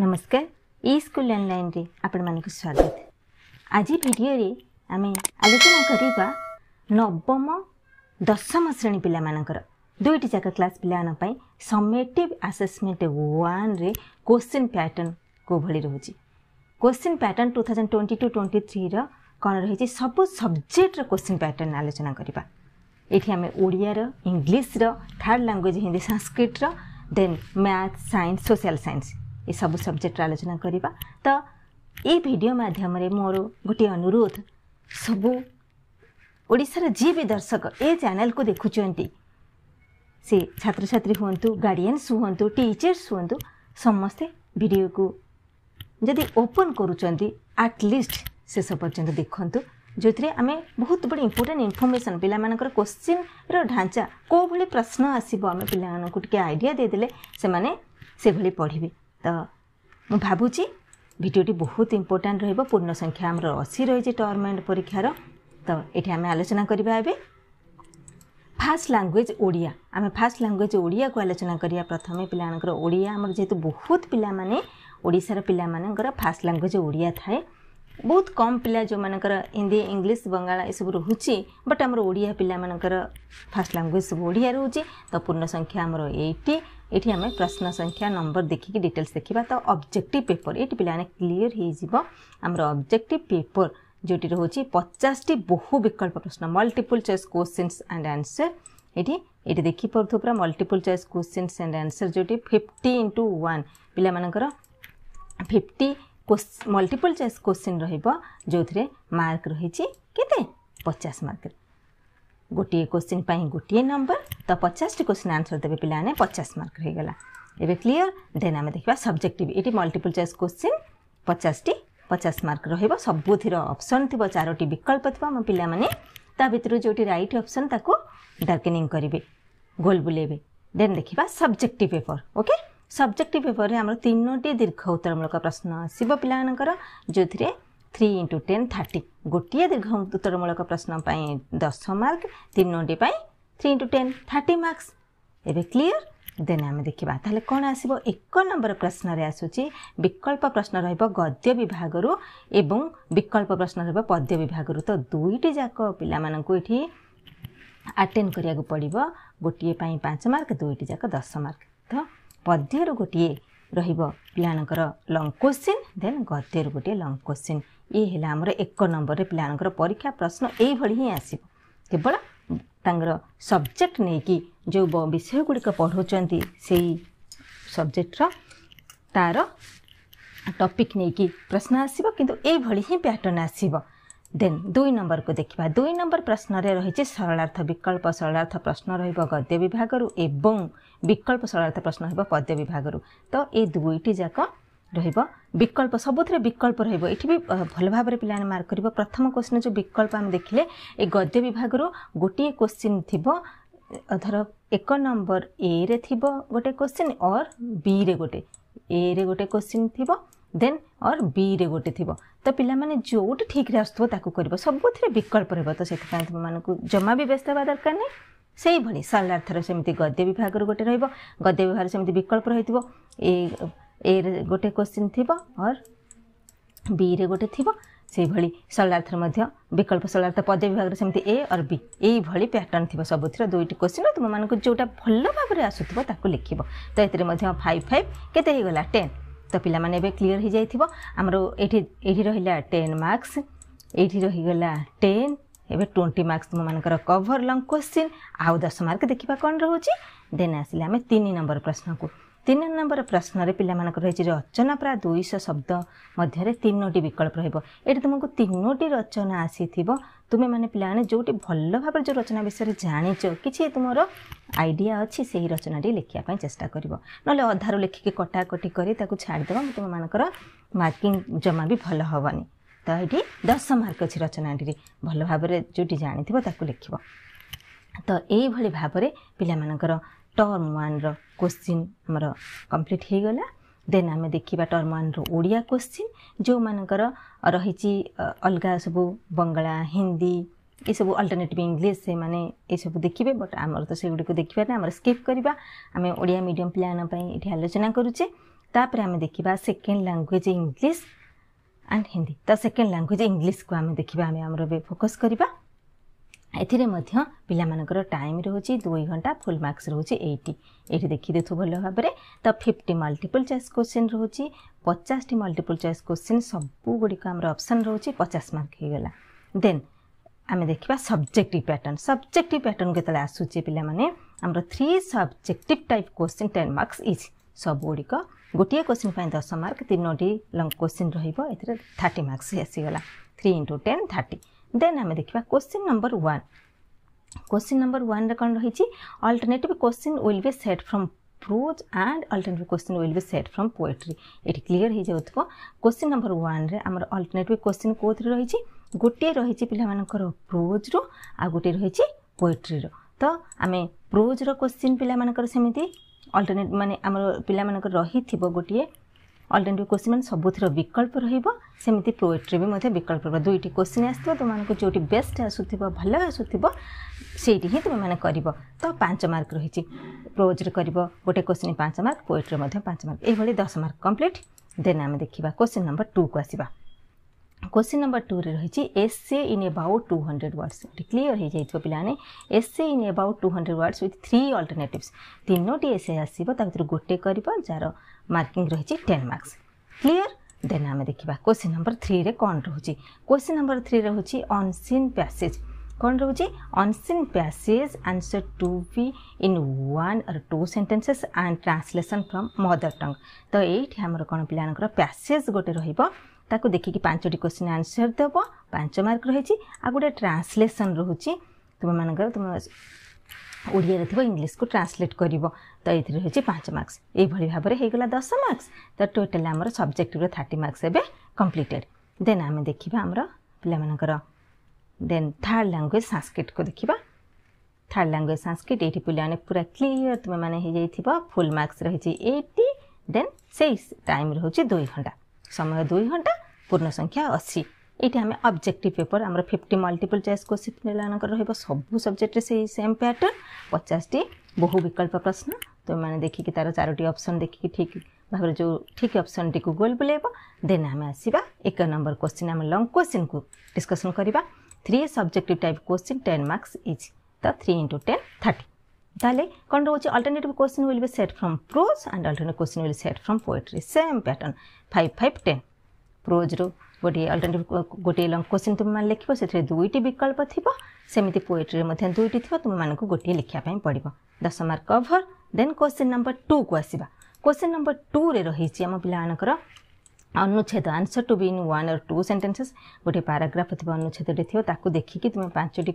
नमस्कार इ स्कुल अनल आप स्वागत आज भिडियो आमे आलोचना नवम दशम श्रेणी पिला दुईटी जाक क्लास पिए समेट आसेसमेन्ट वान क्विन् प्याटर्न कोभी रहन pattern two thousand twenty two twenty three र कि सबै सब्जेक्ट र क्वेश्चन प्याटर्न आलोचना इङ्लिस र थर्ड लाएज हिंदी संस्कृत र then math science social science सब सब्जेक्ट र आलोचना त य भिडियो माध्यमले मोर गोटी अनुरोध सबु ओडा र जिबि दर्शक ए च्यानेल् देखुँदै सि छछात्री हु गाडियास हुत टिचर्स हुत समस्ते भिडियो को जदि ओपन गरु आटलिस्ट शेष पर्य देखु जो आम बहुत बढी इम्पोर्टान्ट इनफर्मेसन पिलाचि र ढाँचा कोभ प्रश्न आसो अनि पिया आइडिया दिदेलेसम्भ पढि ତ ମୁଁ ଭାବୁଛି ଭିଡ଼ିଓଟି ବହୁତ ଇମ୍ପୋର୍ଟାଣ୍ଟ ରହିବ ପୂର୍ଣ୍ଣ ସଂଖ୍ୟା ଆମର ଅଶୀ ରହିଛି ଟର୍ମ ଆଣ୍ଡ ପରୀକ୍ଷାର ତ ଏଠି ଆମେ ଆଲୋଚନା କରିବା ଏବେ ଫାର୍ଷ୍ଟ ଲାଙ୍ଗୁଏଜ୍ ଓଡ଼ିଆ ଆମେ ଫାର୍ଷ୍ଟ ଲାଙ୍ଗୁଏଜ୍ ଓଡ଼ିଆକୁ ଆଲୋଚନା କରିବା ପ୍ରଥମେ ପିଲାମାନଙ୍କର ଓଡ଼ିଆ ଆମର ଯେହେତୁ ବହୁତ ପିଲାମାନେ ଓଡ଼ିଶାର ପିଲାମାନଙ୍କର ଫାର୍ଷ୍ଟ ଲାଙ୍ଗୁଏଜ୍ ଓଡ଼ିଆ ଥାଏ ବହୁତ କମ୍ ପିଲା ଯେଉଁମାନଙ୍କର ହିନ୍ଦୀ ଇଂଲିଶ ବଙ୍ଗଳା ଏସବୁ ରହୁଛି ବଟ୍ ଆମର ଓଡ଼ିଆ ପିଲାମାନଙ୍କର ଫାର୍ଷ୍ଟ ଲାଙ୍ଗୁଏଜ ସବୁ ଓଡ଼ିଆ ରହୁଛି ତ ପୂର୍ଣ୍ଣ ସଂଖ୍ୟା ଆମର ଏଇଟି ଏଠି ଆମେ ପ୍ରଶ୍ନ ସଂଖ୍ୟା ନମ୍ବର ଦେଖିକି ଡିଟେଲ୍ସ ଦେଖିବା ତ ଅବଜେକ୍ଟିଭ୍ ପେପର ଏଠି ପିଲାମାନେ କ୍ଲିଅର ହେଇଯିବ ଆମର ଅବଜେକ୍ଟିଭ୍ ପେପର ଯେଉଁଠି ରହୁଛି ପଚାଶଟି ବହୁ ବିକଳ୍ପ ପ୍ରଶ୍ନ multiple choice questions and answer ଏଠି ଏଠି ଦେଖିପାରୁଥିବ ପୁରା multiple choice questions and answer ଯେଉଁଠି ଫିଫ୍ଟି ଇଣ୍ଟୁ ୱାନ୍ ପିଲାମାନଙ୍କର ଫିଫ୍ଟି मल्टीपल चॉइस क्वेश्चन रो थे मार्क रही पचास मार्क गोटे क्वेश्चन पर गोटे नंबर तो पचास टी क्वेश्चन आंसर देवे पे पचास मार्क रहीगला एवं क्लीयर देन आम देखा सब्जेक्टिव ये मल्टीपल चॉइस क्वेश्चन पचास टी पचास मार्क रबुथर अप्सन थी चारोट विकल्प थी मो पाने भितर जो रईट अप्सन डार्केंग करेंगे गोल बुलेबे देन देखा subjective paper okay subject paper तिनोट दीर्घ उत्तरमूलक प्रश्न आस पर जो थिएँ थ्री इन्टु टेन थर्टी दीर्घ उत्तरमूलक प्रश्नप दस मर्क तिनोटी three into ten marks mark एयर देन आम देखा तस नम्बर प्रश्नले आसु विकल्प प्रश्न रहेको गद्य विभाग विकल्प प्रश्न रहेको पद्य विभाग त दुईटी जाक पानी एटेन्ड गरेको पर्व गोट मार्क दुईटी जाक दस मर्क ପଦ୍ୟରୁ ଗୋଟିଏ ରହିବ ପିଲାମାନଙ୍କର ଲଙ୍ଗ୍ କୋଶ୍ଚିନ୍ ଦେନ୍ ଗଦ୍ୟରୁ ଗୋଟିଏ ଲଙ୍ଗ୍ କୋଶ୍ଚିନ୍ ଇଏ ହେଲା ଆମର ଏକ ନମ୍ବରରେ ପିଲାମାନଙ୍କର ପରୀକ୍ଷା ପ୍ରଶ୍ନ ଏଇଭଳି ହିଁ ଆସିବ କେବଳ ତାଙ୍କର ସବଜେକ୍ଟ ନେଇକି ଯେଉଁ ବିଷୟ ଗୁଡ଼ିକ ପଢ଼ାଉଛନ୍ତି ସେଇ ସବଜେକ୍ଟର ତା'ର ଟପିକ୍ ନେଇକି ପ୍ରଶ୍ନ ଆସିବ କିନ୍ତୁ ଏଇଭଳି ହିଁ ପ୍ୟାଟର୍ନ ଆସିବ ଦେନ୍ ଦୁଇ ନମ୍ବରକୁ ଦେଖିବା ଦୁଇ ନମ୍ବର ପ୍ରଶ୍ନରେ ରହିଛି ସରଳାର୍ଥ ବିକଳ୍ପ ସରଳାର୍ଥ ପ୍ରଶ୍ନ ରହିବ ଗଦ୍ୟ ବିଭାଗରୁ ଏବଂ ବିକଳ୍ପ ସରଳତା ପ୍ରଶ୍ନ ହେବ ପଦ୍ୟ ବିଭାଗରୁ ତ ଏ ଦୁଇଟି ଯାକ ରହିବ ବିକଳ୍ପ ସବୁଥିରେ ବିକଳ୍ପ ରହିବ ଏଠି ବି ଭଲ ଭାବରେ ପିଲାମାନେ ମାର୍କ କରିବ ପ୍ରଥମ କୋଶ୍ଚିନ୍ ଯେଉଁ ବିକଳ୍ପ ଆମେ ଦେଖିଲେ ଏ ଗଦ୍ୟ ବିଭାଗରୁ ଗୋଟିଏ କୋଶ୍ଚିନ୍ ଥିବ ଧର ଏକ ନମ୍ବର ଏରେ ଥିବ ଗୋଟେ କୋଶ୍ଚିନ୍ ଅର୍ ବିରେ ଗୋଟେ ଏରେ ଗୋଟେ କୋଶ୍ଚିନ୍ ଥିବ ଦେନ୍ ଅର୍ ବିରେ ଗୋଟେ ଥିବ ତ ପିଲାମାନେ ଯେଉଁଠି ଠିକ୍ରେ ଆସୁଥିବ ତାକୁ କରିବ ସବୁଥିରେ ବିକଳ୍ପ ରହିବ ତ ସେଥିପାଇଁ ତୁମମାନଙ୍କୁ ଜମା ବି ବ୍ୟସ୍ତ ହେବା ଦରକାର ନାହିଁ ସେହିଭଳି ସାଲାଡ଼ ଥର ସେମିତି ଗଦ୍ୟ ବିଭାଗରୁ ଗୋଟେ ରହିବ ଗଦ୍ୟ ବିଭାଗରେ ସେମିତି ବିକଳ୍ପ ରହିଥିବ ଏ ଏରେ ଗୋଟେ କୋଶ୍ଚିନ୍ ଥିବ ଅର୍ ବିରେ ଗୋଟେ ଥିବ ସେହିଭଳି ସଲାର୍ଥରେ ମଧ୍ୟ ବିକଳ୍ପ ସଲାର୍ଥ ପଦ ବିଭାଗରେ ସେମିତି ଏ ଅର୍ ବି ଏଇଭଳି ପ୍ୟାଟର୍ନ ଥିବ ସବୁଥିର ଦୁଇଟି କୋଶ୍ଚିନ୍ ତୁମମାନଙ୍କୁ ଯେଉଁଟା ଭଲ ଭାବରେ ଆସୁଥିବ ତାକୁ ଲେଖିବ ତ ଏଥିରେ ମଧ୍ୟ ଫାଇଭ୍ ଫାଇଭ୍ କେତେ ହେଇଗଲା ଟେନ୍ ତ ପିଲାମାନେ ଏବେ କ୍ଲିଅର୍ ହେଇଯାଇଥିବ ଆମର ଏଠି ଏଠି ରହିଲା ଟେନ୍ ମାର୍କସ୍ ଏଇଠି ରହିଗଲା ଟେନ୍ ଏବେ ଟ୍ୱେଣ୍ଟି ମାର୍କସ୍ ତୁମମାନଙ୍କର କଭର୍ ଲଙ୍ଗ୍ କ୍ୱେଶ୍ଚିନ୍ ଆଉ ଦଶ ମାର୍କ ଦେଖିବା କ'ଣ ରହୁଛି ଦେନ୍ ଆସିଲେ ଆମେ ତିନି ନମ୍ବର ପ୍ରଶ୍ନକୁ ତିନି ନମ୍ବର ପ୍ରଶ୍ନରେ ପିଲାମାନଙ୍କର ରହିଛି ରଚନା ପ୍ରାୟ ଦୁଇଶହ ଶବ୍ଦ ମଧ୍ୟରେ ତିନୋଟି ବିକଳ୍ପ ରହିବ ଏଠି ତୁମକୁ ତିନୋଟି ରଚନା ଆସିଥିବ ତୁମେମାନେ ପିଲାମାନେ ଯେଉଁଠି ଭଲ ଭାବରେ ଯେଉଁ ରଚନା ବିଷୟରେ ଜାଣିଛ କିଛି ତୁମର ଆଇଡ଼ିଆ ଅଛି ସେହି ରଚନାଟି ଲେଖିବା ପାଇଁ ଚେଷ୍ଟା କରିବ ନହେଲେ ଅଧାରୁ ଲେଖିକି କଟାକଟି କରି ତାକୁ ଛାଡ଼ିଦେବ ତୁମମାନଙ୍କର ମାର୍କିଂ ଜମା ବି ଭଲ ହେବନି त दस मर्क अस् रचना भन्नुभएर जोटि जानेथ्यो त योभरि भावना पहिला टर्म वान र क्वश्चिन् कम्प्लिट हुन्छ देन आम देखि टर्म वान र ओडिया जो महि अलगास बङ्ला हिन्दी एसु अल्टरनेट इङ्लिस एसबु देखि बट आमुडीको देखि नै आम स्किप आम ओडियाडम पिहाँ एलोचना गरुछ तापर आमेदेखि second language English and Hindi ତ ସେକେଣ୍ଡ ଲାଙ୍ଗୁଏଜ୍ ଇଂଲିଶକୁ ଆମେ ଦେଖିବା ଆମେ ଆମର ଏବେ ଫୋକସ୍ କରିବା ଏଥିରେ ମଧ୍ୟ ପିଲାମାନଙ୍କର ଟାଇମ୍ ରହୁଛି ଦୁଇ ଘଣ୍ଟା ଫୁଲ୍ ମାର୍କସ ରହୁଛି ଏଇଟି ଏଇଠି ଦେଖିଦେଉଛୁ ଭଲ ଭାବରେ ତ ଫିଫ୍ଟି ମଲ୍ଟିପୁଲ୍ ଚଏସ୍ କୋଶ୍ଚିନ୍ ରହୁଛି ପଚାଶଟି ମଲ୍ଟିପୁଲ୍ ଚଏସ୍ କୋଶ୍ଚିନ୍ ସବୁଗୁଡ଼ିକ ଆମର ଅପସନ୍ ରହୁଛି ପଚାଶ ମାର୍କ ହେଇଗଲା ଦେନ୍ ଆମେ ଦେଖିବା ସବଜେକ୍ଟିଭ୍ ପ୍ୟାଟର୍ନ ସବଜେକ୍ଟିଭ୍ ପ୍ୟାଟର୍ନ କେତେବେଳେ ଆସୁଛି ପିଲାମାନେ ଆମର three subjective type question ten marks each ସବୁଗୁଡ଼ିକ ଗୋଟିଏ କୋଶ୍ଚିନ୍ ପାଇଁ ଦଶ ମାର୍କ ତିନୋଟି ଲଙ୍ଗ କୋଶ୍ଚିନ୍ ରହିବ ଏଥିରେ ଥାର୍ଟି ମାର୍କସ୍ ଆସିଗଲା three into ten thirty then ଆମେ ଦେଖିବା question number one question number ୱାନ୍ରେ କ'ଣ ରହିଛି alternative question will be set from prose and alternative question will be set from poetry ଏଠି କ୍ଲିଅର୍ ହେଇଯାଉଥିବ କୋଶ୍ଚିନ୍ ନମ୍ବର ୱାନ୍ରେ ଆମର ଅଲ୍ଟରନେଟିଭ୍ କୋଶ୍ଚିନ୍ କେଉଁଥିରେ ରହିଛି ଗୋଟିଏ ରହିଛି ପିଲାମାନଙ୍କର ପ୍ରୋଜ୍ରୁ ଆଉ ଗୋଟିଏ ରହିଛି ପୋଏଟ୍ରିର ତ ଆମେ ପ୍ରୋଜ୍ର କୋଶ୍ଚିନ୍ ପିଲାମାନଙ୍କର ସେମିତି ଅଲ୍ଟରନେଟ୍ ମାନେ ଆମର ପିଲାମାନଙ୍କର ରହିଥିବ ଗୋଟିଏ ଅଲ୍ଟରନେଟିଭ୍ କୋଶ୍ଚିନ୍ ମାନେ ସବୁଥିର ବିକଳ୍ପ ରହିବ ସେମିତି ପୋଏଟ୍ରି ବି ମଧ୍ୟ ବିକଳ୍ପ ରହିବ ଦୁଇଟି କୋଶ୍ଚିନ୍ ଆସିଥିବ ତୁମମାନଙ୍କୁ ଯେଉଁଠି ବେଷ୍ଟ ଆସୁଥିବ ଭଲ ଆସୁଥିବ ସେଇଠି ହିଁ ତୁମେମାନେ କରିବ ତ ପାଞ୍ଚ ମାର୍କ ରହିଛି ପ୍ରୋଜ୍ରେ କରିବ ଗୋଟେ କୋଶ୍ଚିନ୍ ପାଞ୍ଚ ମାର୍କ ପୋଏଟ୍ରିରେ ମଧ୍ୟ ପାଞ୍ଚ ମାର୍କ ଏଇଭଳି ଦଶ ମାର୍କ କମ୍ପ୍ଲିଟ୍ ଦେନ୍ ଆମେ ଦେଖିବା କୋଶ୍ଚିନ୍ ନମ୍ବର ଟୁକୁ ଆସିବା क्वेश्चन नंबर टू रे रही से in about two hundred words clear हो जाइए पाने से in about two hundred words with three alternatives तीनो एस ए ताभितर गोटे कर जार मार्किंग रही टेन मार्क्स क्लीयर देन आम देखा क्वेश्चन नंबर थ्री रे कौन रोचे क्वेश्चन नंबर थ्री रोचे अनसीन प्यासेज कौन रोचे unseen passage answer to be in one और two sentences and translation from mother tongue तो ये आम कौन पिला प्यासेज गोटे रहा ताको देखिकी पांचटी क्वेश्चन आंसर देव पांच मार्क रही आ गोटे ट्रांसलेसन रोचे तुम मानक तुम ओडिया थी इंग्लीश को ट्रांसलेट कर तो ये रही पाँच मार्क्स यही भाव में होगा दस मार्क्स तो टोटाल आम सब्जेक्ट थर्टी मार्क्स एवं कम्प्लीटेड देन आम देखा आमर पाकर देन थार्ड लांगुएज सांस्क्रिट को देखा थार्ड लांगुएज सांस्क्रिट ये पाने पूरा क्लीयर तुम मैंने फुल मार्क्स रही एट्टी देन से टाइम रोचे दुई घंटा সাময়িক 2 ঘন্টা পূর্ণ সংখ্যা 80 এইটা আমি অবজেক্টিভ পেপার আমরা 50 মাল্টিপল চয়েস কোসি তিলান করহব সব সাবজেক্টে সেই सेम প্যাটার্ন 50 টি বহু বিকল্প প্রশ্ন তো মানে দেখি যে তার চারোটি অপশন দেখি ঠিক ভাগর যে ঠিক অপশন টি কো গোল বুলিবো দেন আমি আসিবা এক নম্বর क्वेश्चन আমরা লং কোশ্চেন কো ডিসকাশন করিবা three subjective type question 10 marks each তা 3 * 10 30 तले कि अल्टरनेट क्वेसन बोलियो set from prose and alternate question will set from poetry same pattern five five ten प्रोज्रु गोटे अल्टरनेट गोटे लङ क्वेसन तुई बिकल्प थियो त्यसरी पोइट्रिया दुईटी थियो तुमुख्नु गोटी लेख्दाप्रै पर्व दस mark cover then question number two कु आसन नम्बर टु रहिम अनुच्छेद answer to be in one or two sentences गोटे पाराग्राफ थियो अनुच्छेदले थियो तपाईँको देखिक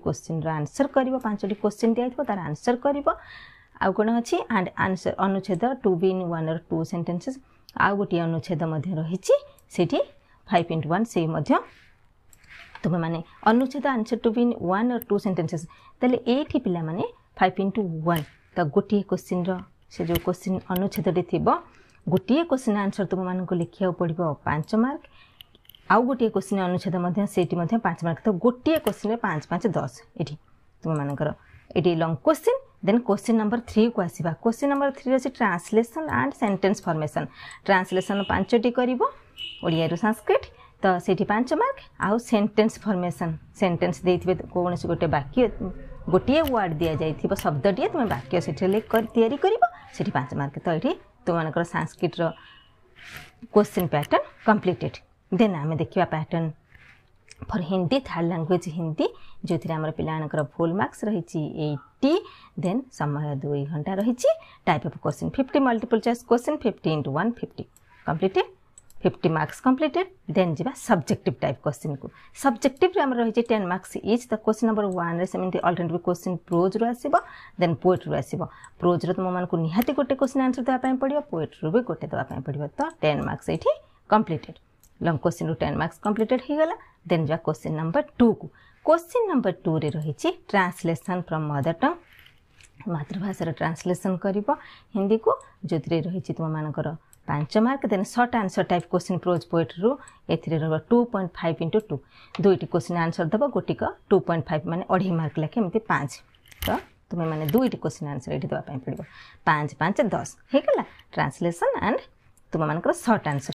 तोसिन र आन्सर तार आंसर क्वेसन दिइथ्यो तर आन्सर एंड आंसर अनुच्छेद to be in one or two sentences आउँ गोटी अनुच्छेद से रहन् सिद्धा अनुच्छेद answer to be in one or two sentences त फाइभ इन्टु वान् त गोस्चिनर जो क्वेसन अनुच्छेद थियो गोटे क्वेश्चन आंसर तुमको लिखा पड़ो पांच मार्क आउ गोटे क्वेश्चन अनुच्छेद से पांच मार्क तो गोटे क्वेश्चन में पाँच पाँच दस ये तुम मानकर long question then question number three को आसवा क्वेश्चन नंबर थ्री अच्छे translation and sentence formation translation पांचटी कर संस्कृत तो सीठी पांच मार्क आउ सेंटेंस फॉर्मेशन सेंटेंस दे कौन से गोटे वाक्य गोटे वार्ड दि जाए शब्द टे तुम वाक्य लिख कर तैयारी पांच मार्क तो ये तुमर सांस्क्रिट्र क्वेश्चन पैटर्न कम्प्लीटेड देन आम देखा pattern for Hindi third language Hindi जो आम पाकर फुल मार्क्स रही एट्टी देन समय दुई घंटा रही type of question fifty multiple choice question fifty into one fifty completed fifty marks completed then जा सब्जेक्टिव टाइप क्वेश्चन को सब्जेक्टिव आम रही टेन मार्क्स इज तो क्वेश्चन नंबर वन सेमती अल्टरनेटिव क्वेश्चन प्रोज्रु आसब देन पोएट्रु आसब प्रोज्र तुम मैं निहाती गोटे क्वेश्चन आंसर देवाई पड़ो पोएट्रु भी गोटे देवाई पड़ो तो टेन मार्क्स ये कम्प्लीटेड लंग क्वेश्चन रू टेन मार्क्स कम्प्लिटेड होगा देन जा क्वेश्चन नंबर टू को क्वेश्चन नंबर टू रे रही ट्रांसलेसन फ्रम मदर टंग मातृभाषार ट्रांसलेसन कर हिंदी को जो रही तुम मानकर ପାଞ୍ଚ mark then short answer type question prose ପୋଏଟ୍ରୁ ଏଥିରେ ରହିବ two point five into two ଦୁଇଟି କୋଶ୍ଚିନ୍ ଆନ୍ସର୍ ଦେବ ଗୋଟିକ ଟୁ ପଏଣ୍ଟ ଫାଇଭ୍ ମାନେ ଅଢ଼େଇ ମାର୍କ ଲେଖେ ଏମିତି ପାଞ୍ଚ ତ ତୁମେମାନେ ଦୁଇଟି କୋଶ୍ଚିନ୍ ଆନ୍ସର୍ ଏଠି ଦେବା ପାଇଁ ପଡ଼ିବ ପାଞ୍ଚ ପାଞ୍ଚ ଦଶ ହେଇଗଲା ଟ୍ରାନ୍ସଲେସନ୍ ଆଣ୍ଡ ତୁମମାନଙ୍କର ସର୍ଟ ଆନ୍ସର୍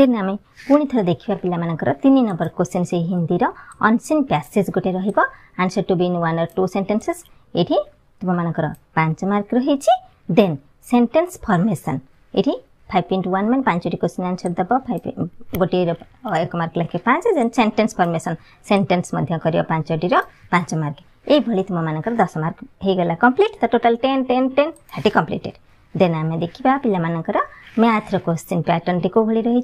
ଦେନ୍ ଆମେ ପୁଣି ଥରେ ଦେଖିବା ପିଲାମାନଙ୍କର ତିନି ନମ୍ବର କୋଶ୍ଚିନ୍ ସେଇ ହିନ୍ଦୀର ଅନ୍ସିନ୍ ପ୍ୟାସେଜ୍ ଗୋଟେ ରହିବ answer to be in one or two sentences ଏଠି ତୁମମାନଙ୍କର ପାଞ୍ଚ ମାର୍କ ରହିଛି ଦେନ୍ ସେଣ୍ଟେନ୍ସ ଫର୍ମେସନ୍ ଏଠି फाइभ पॉइंट वन में पांचटी क्वेश्चन आंसर दब फाइव गोटे एक मार्क लेखे पाँच जेन सेन्टेन्स फर्मेसन सेन्टेन्स कर पांचटीर पाँच मार्क यही तुम मानक दस मार्क होगा कम्प्लीट तो total ten ten ten thirty completed then आम देखा पिला मैथ्र क्वेश्चन पैटर्न टी कौ भाई रही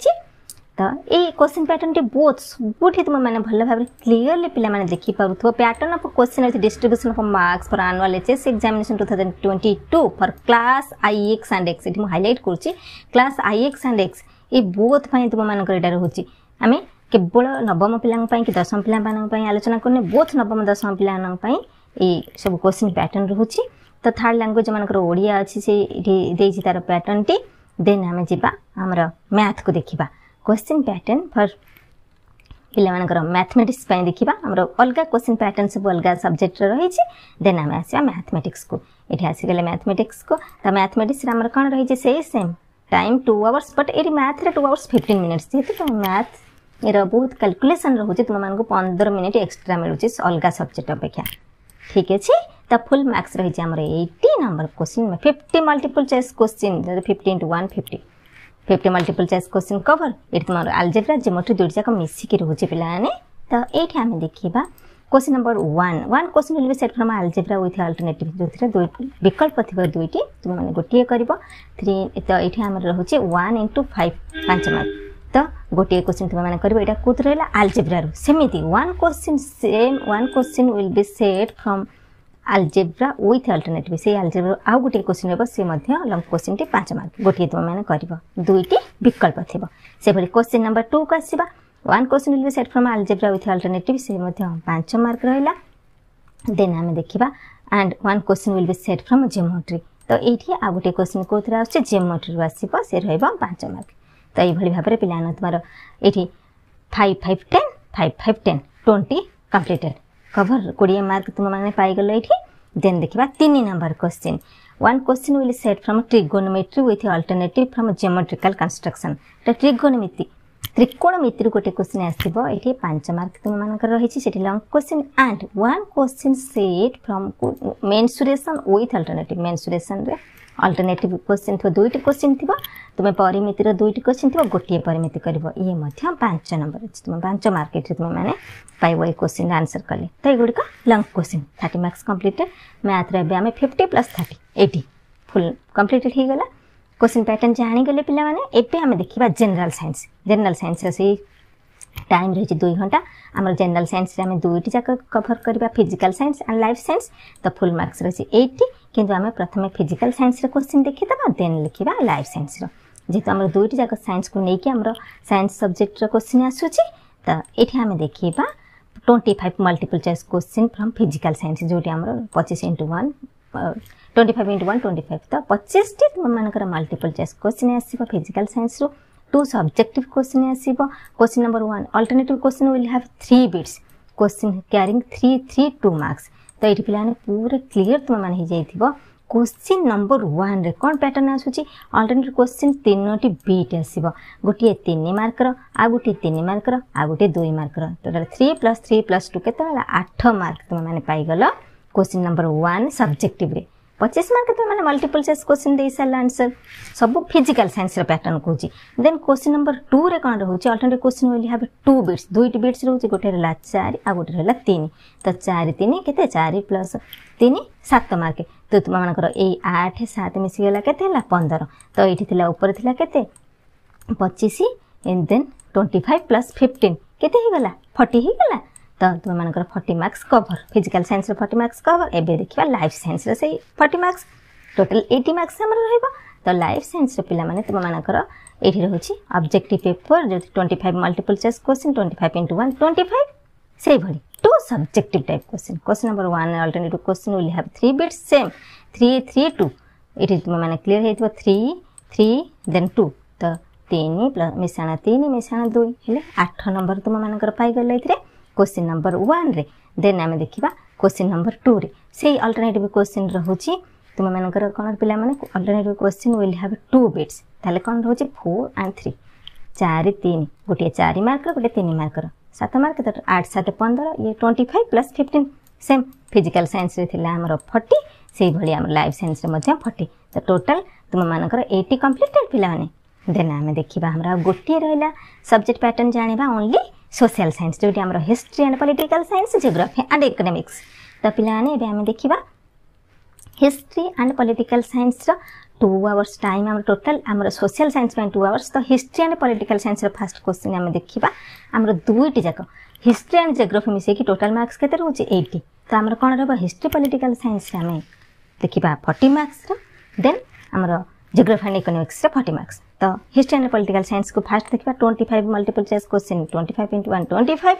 ᱛᱚ ᱤ ક્ᱣᱮᱥᱪᱟᱱ ᱯᱮᱴᱟᱨᱱ ᱴᱤ ᱵᱚᱛ ᱵᱚᱛᱤ ᱛᱚᱢᱟᱱ ᱢᱟᱱᱮ ᱵᱷᱚᱞᱚ ᱵᱷᱟᱵᱮ ᱠᱞᱤᱭᱟᱨᱞᱤ ᱯᱤᱞᱟ ᱢᱟᱱᱮ ᱫᱮᱠᱷᱤ ᱯᱟᱨᱩ ᱛᱚ ᱯᱮᱴᱟᱨᱱ ᱚᱯ ᱠᱣᱮᱥᱪᱟᱱ ᱟᱨ distribution of marks for annual HS examination 2022 for class I X and X ᱤᱫᱤ ᱢᱟ ᱦᱟᱭᱞᱟᱭᱤᱴ ᱠᱩᱨᱪᱤ class I X and X ᱮ ᱵᱚᱛ ᱯᱟᱭ ᱛᱚᱢᱟᱱ ᱠᱚ ᱮᱴᱟ क्वेश्चन पैटर्न फर पे पाने मैथमेटिक्स देखा आम अलग क्वेश्चन पैटर्न सब अलग सब्जेक्ट रही है देन आम आसवा मैथमेटिक्स को ये आसगले मैथमेटिक्स को तो मैथमेटिक्स कौन रही है से same time two hours but ये मैथ रे टू आवर्स फिफ्टीन मिनिट्स जीत मैथ बहुत कैलकुलेसन रोचे तुम्हें पंद्रह मिनिट एक्सट्रा मिलूँ अलग सब्जेक्ट अपेक्षा ठीक अच्छे तो फुल मार्क्स रही है eighty number question fifty multiple choice question fifteen to one fifty fifty multiple choice question cover एट त आल्जेब्रा जम्मठी दुईजाक मिसिक रुच्छ पहिला तोसिन number one one question will set from algebra होइन अल्टरनेभल्प थियो दुईटा तुमे गोटिए कि एउटा वान् इन्टु फाइभ पाँचमा त गोटे क्वेसन त आल्जेब्रा सेमी one question same be set from algebra with alternative ସେଇ ଆଲଜେବ୍ରା ଆଉ ଗୋଟିଏ କୋଶ୍ଚିନ୍ ହେବ ସେ ମଧ୍ୟ ଲମ୍ବ କୋଶ୍ଚିନ୍ଟି ପାଞ୍ଚ ମାର୍କ ଗୋଟିଏ ତୁମେମାନେ କରିବ ଦୁଇଟି ବିକଳ୍ପ ଥିବ ସେଭଳି କୋଶ୍ଚିନ୍ ନମ୍ବର ଟୁକୁ ଆସିବା one question will be set from algebra with alternative ସେ ମଧ୍ୟ ପାଞ୍ଚ ମାର୍କ ରହିଲା ଦେନ୍ ଆମେ ଦେଖିବା and one question will be set from geometry ତ ଏଇଠି ଆଉ ଗୋଟିଏ କୋଶ୍ଚିନ୍ କେଉଁଥିରେ ଆସୁଛି ଜେମୋଟ୍ରିରୁ ଆସିବ ସେ ରହିବ ପାଞ୍ଚ ମାର୍କ ତ ଏଇଭଳି ଭାବରେ ପିଲାମାନେ ତୁମର ଏଇଠି five five ten five five ten twenty କମ୍ପ୍ଲିଟେଡ଼୍ কভর কোড়িয়ে mark ତୁମମାନେ ପାଇଗଲ ଏଇଠି ଦେନ୍ ଦେଖିବା ତିନି number question one question will set from ଟ୍ରିଗୋନୋମେଟ୍ରି with alternative from ଜେମେଟ୍ରିକାଲ୍ construction ତ ଟ୍ରିଗୋନୋମିତି ତ୍ରିକୋଣମିତିରୁ ଗୋଟେ କ୍ୱେଶ୍ଚିନ୍ ଆସିବ ଏଇଠି ପାଞ୍ଚ ମାର୍କ ତୁମମାନଙ୍କର ରହିଛି ସେଠି long question and one question set from mensuration with alternative ମେନ୍ସୁରେସନ୍ରେ अल्टरनेटिव क्वेश्चन थोड़ा दुईट क्वेश्चन थी तुम्हें परमितर दुईट क्वेश्चन थी गोटे परिमित कर ये पांच नंबर अच्छे तुम पांच मार्केट तुम मैंने पाइव ये क्वेश्चन आंसर कले तो युड़क long question thirty marks completed मैथ्रे आम fifty plus thirty eighty full completed हो गला क्वेश्चन पैटर्न जाणीगले पाने देखा general science general science time रही है दुई घंटा आम जेनेल सैंस दुईट जाक कभर करवा physical science and life science तो फुल मार्क्स रही एट्टी কিন্তু ଆମେ ପ୍ରଥମେ ଫିଜିକାଲ୍ ସାଇନ୍ସର କୋଶ୍ଚିନ୍ ଦେଖିଦେବା ଦେନ୍ ଲେଖିବା ଲାଇଫ୍ ସାଇନ୍ସର ଯେହେତୁ ଆମର ଦୁଇଟି ଯାକ ସାଇନ୍ସକୁ ନେଇକି ଆମର ସାଇନ୍ସ ସବଜେକ୍ଟର କୋଶ୍ଚିନ୍ ଆସୁଛି ତ ଏଠି ଆମେ ଦେଖିବା twenty five multiple choice question from physical science ଯେଉଁଠି ଆମର ପଚିଶ into one twenty five into one twenty five ତ ପଚିଶଟି ତୁମମାନଙ୍କର ମଲ୍ଟିପୁଲ୍ ଚଏସ୍ କୋଶ୍ଚିନ୍ ଆସିବ ଫିଜିକାଲ୍ ସାଇନ୍ସରୁ ଟୁ ସବଜେକ୍ଟିଭ୍ କୋଶ୍ଚିନ୍ ଆସିବ question number one alternative question will have three bits question carrying three three two marks ତ ଏଇଠି ପିଲାମାନେ ପୁରା କ୍ଲିଅର୍ ତୁମେମାନେ ହେଇଯାଇଥିବ কোশ্চিন নম্বর ୱାନ୍ରେ କଣ প্যাটর্ন ଆସୁଛି অল্টারনেট কোশ্চিন ତିନୋଟି ବିଟ୍ ଆସିବ ଗୋଟିଏ ତିନି ମାର୍କର ଆଉ ଗୋଟିଏ ତିନି ମାର୍କର ଆଉ ଗୋଟିଏ ଦୁଇ ମାର୍କର total three plus three plus two କେତେବେଳେ ଆଠ ମାର୍କ ତୁମେମାନେ ପାଇଗଲ পাইগল কোশ্চিন ୱାନ୍ ସବଜେକ୍ଟିଭ୍ରେ ପଚିଶ ମାର୍କ ତୁମେମାନେ ମଲ୍ଟିପଲ୍ ଚଏସ୍ କୋଶ୍ଚିନ୍ ଦେଇସାରିଲା ଆନ୍ସର୍ ସବୁ ଫିଜିକାଲ୍ ସାଇନ୍ସର ପ୍ୟାଟର୍ନ କହୁଛି ଦେନ୍ କୋଶ୍ଚିନ୍ ନମ୍ବର ଟୁରେ କ'ଣ ରହୁଛି ଅଲ୍ଟରନେଟ୍ କୋଶ୍ଚିନ୍ ବୋଲି ଭାବେ ଟୁ ବିଟ୍ସ ଦୁଇଟି ବିଟ୍ସ ରହୁଛି ଗୋଟେ ହେଲା ଚାରି ଆଉ ଗୋଟେ ହେଲା ତିନି ତ ଚାରି ତିନି କେତେ ଚାରି ପ୍ଲସ୍ ତିନି ସାତ ମାର୍କ ତ ତୁମମାନଙ୍କର ଏଇ ଆଠ ସାତ ମିଶିଗଲା କେତେ ହେଲା ପନ୍ଦର ତ ଏଇଠି ଥିଲା ଉପରେ ଥିଲା କେତେ ପଚିଶ then twenty five plus fifteen କେତେ ହେଇଗଲା ଫର୍ଟି ହେଇଗଲା ତ ତୁମମାନଙ୍କର ଫର୍ଟି ମାର୍କସ୍ କଭର ଫିଜିକାଲ୍ ସାଇନ୍ସର ଫର୍ଟି ମାର୍କସ୍ କଭର ଏବେ ଦେଖିବା ଲାଇଫ୍ ସାଇନ୍ସର ସେଇ forty marks total eighty marks ଆମର ରହିବ ତ ଲାଇଫ୍ ସାଇନ୍ସର ପିଲାମାନେ ତୁମମାନଙ୍କର ଏଇଠି ରହୁଛି ଅବଜେକ୍ଟିଭ୍ ପେପର୍ ଯେଉଁଠି twenty five multiple choice question twenty five into one twenty five ସେଇଭଳି two subjective type question question number one alternative question will have three beats same three three two ଏଇଠି ତୁମମାନେ clear ହେଇଥିବ three three then two ତ ତିନି ମିଶାଣ ତିନି ମିଶାଣ ଦୁଇ ହେଲେ ଆଠ ନମ୍ବର ତୁମମାନଙ୍କର ପାଇଗଲେ ଏଥିରେ क्वेश्चन नंबर वन देन आम देखा क्वेश्चन नंबर टू से अल्टरनेट क्वेश्चन रोच तुम मानकर कौन पाने alternate question will have two bits तेल कौन रोचे फोर एंड थ्री चार तीन गोटे चार मार्क गोटे तीन मार्क सात मार्क आठ सात पंदर ये twenty five plus fifteen same physical science forty से भाई लाइफ सैन्स फर्टी तो टोटाल तुम मानक एट्टी कम्प्लीटेड पाने ଦେନ୍ ଆମେ ଦେଖିବା ଆମର ଆଉ ଗୋଟିଏ ରହିଲା ସବଜେକ୍ଟ ପ୍ୟାଟର୍ନ ଜାଣିବା ଓନ୍ଲି ସୋସିଆଲ ସାଇନ୍ସ ଯେଉଁଠି ଆମର history and political science geography and economics ତ ପିଲାମାନେ ଏବେ ଆମେ ଦେଖିବା ହିଷ୍ଟ୍ରି ଆଣ୍ଡ ପଲିଟିକାଲ ସାଇନ୍ସର ଟୁ ଆୱାର୍ସ ଟାଇମ୍ ଆମର ଟୋଟାଲ ଆମର ସୋସିଆଲ ସାଇନ୍ସ ପାଇଁ ଟୁ ଆୱାର୍ସ ତ ହିଷ୍ଟ୍ରି ଆଣ୍ଡ ପଲିଟିକାଲ ସାଇନ୍ସର ଫାର୍ଷ୍ଟ କ୍ୱେଶ୍ଚିନ୍ ଆମେ ଦେଖିବା ଆମର ଦୁଇଟି ଯାକ ହିଷ୍ଟ୍ରି ଆଣ୍ଡ ଜିଓଗ୍ରାଫି ମିଶାଇକି ଟୋଟାଲ ମାର୍କସ୍ କେତେ ରହୁଛି ଏଇଟି ତ ଆମର କ'ଣ ରହିବ ହିଷ୍ଟ୍ରି ପଲିଟିକାଲ ସାଇନ୍ସରେ ଆମେ ଦେଖିବା ଫର୍ଟି ମାର୍କସର ଦେନ୍ ଆମର ଜିଓଗ୍ରାଫି ଆଣ୍ଡ ଇକୋନୋମିକ୍ସର ଫର୍ଟି ମାର୍କସ୍ तो हिस्ट्री एंड पोलिटिकल सैन्स को फास्ट देखा twenty five multiple choice question twenty five into one twenty five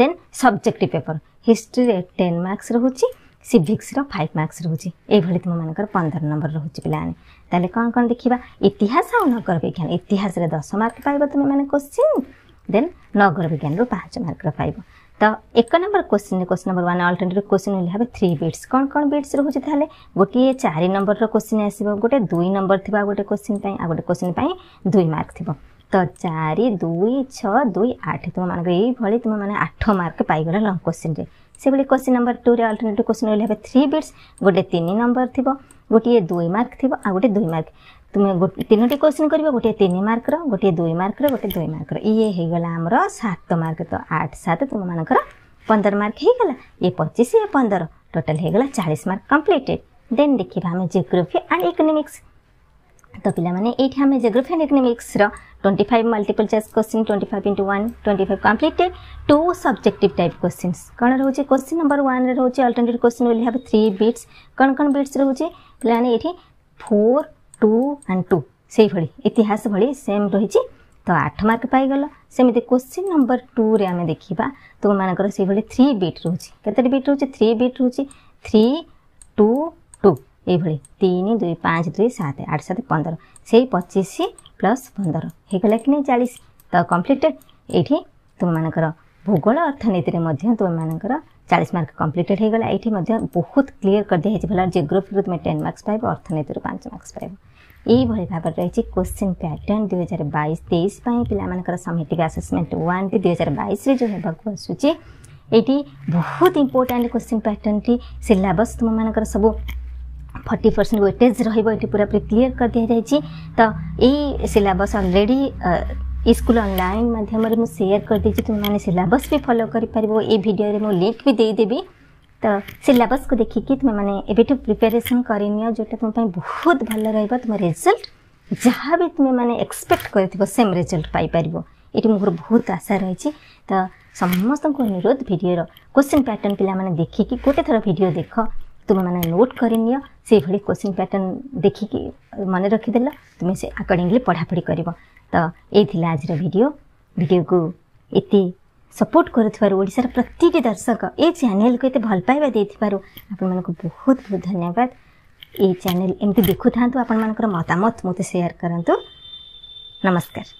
then subject paper history ten marks रोचे ସିଭିକ୍ସର ଫାଇଭ୍ ମାର୍କ୍ସ ରହୁଛି ଏଇଭଳି ତୁମମାନଙ୍କର ପନ୍ଦର ନମ୍ବର ରହୁଛି ପିଲାମାନେ ତାହେଲେ କ'ଣ କ'ଣ ଦେଖିବା ଇତିହାସ ଆଉ ନଗର ବିଜ୍ଞାନ ଇତିହାସରେ ଦଶ ମାର୍କ ପାଇବ ତୁମେମାନେ କୋଶ୍ଚିନ୍ ଦେନ୍ ନଗର ବିଜ୍ଞାନରୁ ପାଞ୍ଚ ମାର୍କର ପାଇବ ତ ଏକ number question question number one alternative question ବୋଲି ଭାବେ ଥ୍ରୀ ବିଟ୍ସ କ'ଣ କ'ଣ ବିଟ୍ସ ରହୁଛି ତାହେଲେ ଗୋଟିଏ ଚାରି ନମ୍ବରର କୋଶ୍ଚିନ୍ ଆସିବ ଗୋଟେ ଦୁଇ ନମ୍ବର ଥିବ ଆଉ ଗୋଟେ କୋଶ୍ଚିନ୍ ପାଇଁ ଆଉ ଗୋଟେ କ୍ୱେଶ୍ଚିନ୍ ପାଇଁ ଦୁଇ ମାର୍କ ଥିବ ତ ଚାରି ଦୁଇ ଛଅ ଦୁଇ ଆଠ ତୁମମାନଙ୍କର ଏଇଭଳି ତୁମେମାନେ ଆଠ ମାର୍କ ପାଇଗଲ ଲଙ୍ଗ କୋଶ୍ଚିନ୍ରେ ସେଭଳି କୋଶ୍ଚିନ୍ ନମ୍ବର ଟୁରେ ଅଲ୍ଟରନେଟିଭ୍ କୋଶ୍ଚିନ୍ ବୋଲି ହେବେ ଥ୍ରୀ ବିଟ୍ସ ଗୋଟେ ତିନି ନମ୍ବର ଥିବ ଗୋଟିଏ ଦୁଇ ମାର୍କ ଥିବ ଆଉ ଗୋଟେ ଦୁଇ ମାର୍କ મે બટ તીનટી ક્વેશ્ચન કરીબો ગોટી તીની માર્કરો ગોટી દ્વી માર્કરો ગોટી દ્વી માર્કરો ઈ હે ગલા આમરો 7 માર્ક તો 8 સાતે તો માન કર 15 માર્ક હે ગલા એ 25 એ 15 ટોટલ હે ગલા 40 માર્ક કમ્પ્લીટેડ ધેન દેખીવા અમે જીયોગ્રાફી એન્ડ ઇકોનોમિક્સ તો પેલા મને એઠી અમે જીયોગ્રાફી એન્ડ ઇકોનોમિક્સ ર 25 multiple choice question 25 into 1 25 completed two subjective type questions કણ રહો છે ક્વેશ્ચન નંબર 1 રે રહો છે alternate question will have 3 bits કણ કણ બીટ્સ રહો છે પલાને એઠી 4 टू एंड टू से इतिहास भाई सेम रही तो आठ मार्क पाईल सेमती क्वेश्चन नंबर टू रे देखा तुम मानक थ्री बीट रोच कतोटी बीट रोज थ्री बीट रोज थ्री टू टू ये तीन दुई पाँच दुई सात आठ सात पंदर से पचीस प्लस पंदर हो गला कि नहीं चालीस तो कम्प्लीटेड ये तुम मानकर भूगोल अर्थनीति में मानकर चालीस मार्क कम्प्लीटेड होगा ये बहुत क्लीयर कर दिया जिग्राफी तुम्हें टेन मार्क्स पाव अर्थनीति पाँच मार्क्स पाव यही भाव रही क्वेश्चन पैटर्न दुई हजार बैस तेईस पिलाटिक आसेसमेंट वन दुई हजार बैस जो आसूचे ये बहुत इंपोर्टाट क्वेश्चन पैटर्न टी सिलेबस तुम मान सब फर्टी परसेंट व्वेटेज रही पूरा पूरी क्लीयर कर दि जाए तो यही सिलेबस अलरेडी स्कूल अनलाइन मध्यम सेयर कर दे मैंने सिलेबस भी फलो करपर ये भिडियो मुझ लिंक भी देदेवी दे ତ ସେ ସିଲାବସ୍କୁ ଦେଖିକି ତୁମେମାନେ ଏବେଠୁ ପ୍ରିପାରେସନ୍ କରିନିଅ ଯେଉଁଟା ତୁମ ପାଇଁ ବହୁତ ଭଲ ରହିବ ତୁମ ରେଜଲ୍ଟ ଯାହା ବି ତୁମେମାନେ ଏକ୍ସପେକ୍ଟ କରିଥିବ ସେମ୍ ରେଜଲ୍ଟ ପାଇପାରିବ ଏଠି ମୋର ବହୁତ ଆଶା ରହିଛି ତ ସମସ୍ତଙ୍କୁ ଅନୁରୋଧ ଭିଡ଼ିଓର କୋଶ୍ଚିନ୍ ପ୍ୟାଟର୍ନ ପିଲାମାନେ ଦେଖିକି ଗୋଟେ ଥର ଭିଡ଼ିଓ ଦେଖ ତୁମେମାନେ ନୋଟ୍ କରିନିଅ ସେଇଭଳି କୋଶ୍ଚିନ୍ ପ୍ୟାଟର୍ନ ଦେଖିକି ମନେ ରଖିଦେଲ ତୁମେ ସେ ଆକର୍ଡ଼ିଂଲି ପଢ଼ାପଢ଼ି କରିବ ତ ଏଇ ଥିଲା ଆଜିର ଭିଡ଼ିଓ ଭିଡ଼ିଓକୁ ଏତେ सपोर्ट कर प्रत्येक दर्शक ये चेल को ये भलपाइवा देवर आपण मैं बहुत बहुत धन्यवाद ये चेल एमती देखु था आपर मतामत मत सेयार करूँ नमस्कार